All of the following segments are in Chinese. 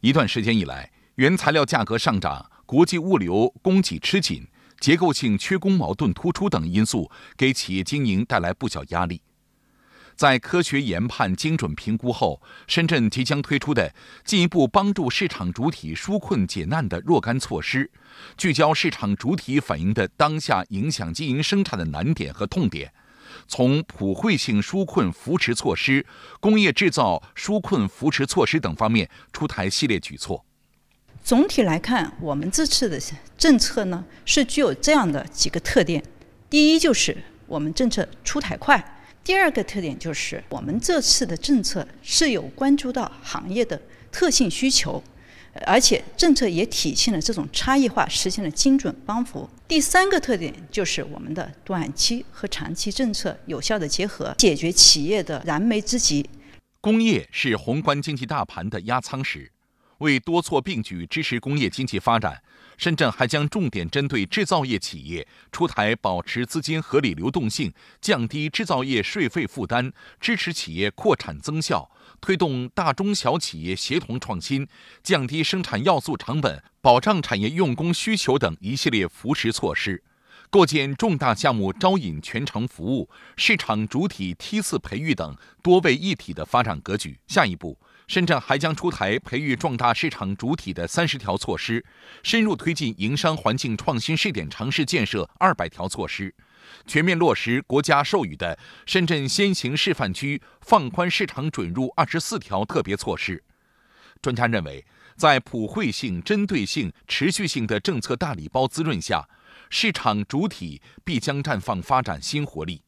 一段时间以来，原材料价格上涨、国际物流供给吃紧、结构性缺工矛盾突出等因素，给企业经营带来不小压力。在科学研判、精准评估后，深圳即将推出的进一步帮助市场主体纾困解难的若干措施，聚焦市场主体反映的当下影响经营生产的难点和痛点。从普惠性纾困扶持措施、工业制造纾困扶持措施等方面出台系列举措。总体来看，我们这次的政策呢，是具有这样的几个特点：第一，就是我们政策出台快；第二个特点就是，我们这次的政策是有关注到行业的特性需求。而且政策也体现了这种差异化，实现了精准帮扶。第三个特点就是我们的短期和长期政策有效的结合，解决企业的燃眉之急。工业是宏观经济大盘的压舱石。为多措并举支持工业经济发展，深圳还将重点针对制造业企业出台保持资金合理流动性、降低制造业税费负担、支持企业扩产增效、推动大中小企业协同创新、降低生产要素成本、保障产业用工需求等一系列扶持措施，构建重大项目招引全程服务、市场主体梯次培育等多位一体的发展格局。下一步。深圳还将出台培育壮大市场主体的三十条措施，深入推进营商环境创新试点城市建设二百条措施，全面落实国家授予的深圳先行示范区放宽市场准入二十四条特别措施。专家认为，在普惠性、针对性、持续性的政策大礼包滋润下，市场主体必将绽放发展新活力。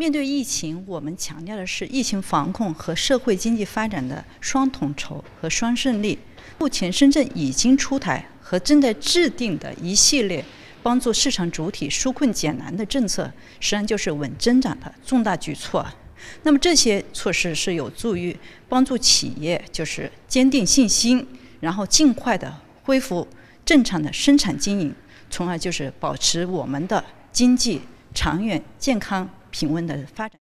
面对疫情，我们强调的是疫情防控和社会经济发展的双统筹和双胜利。目前，深圳已经出台和正在制定的一系列帮助市场主体纾困解难的政策，实际上就是稳增长的重大举措。那么，这些措施是有助于帮助企业就是坚定信心，然后尽快的恢复正常的生产经营，从而就是保持我们的经济长远健康。平稳的发展。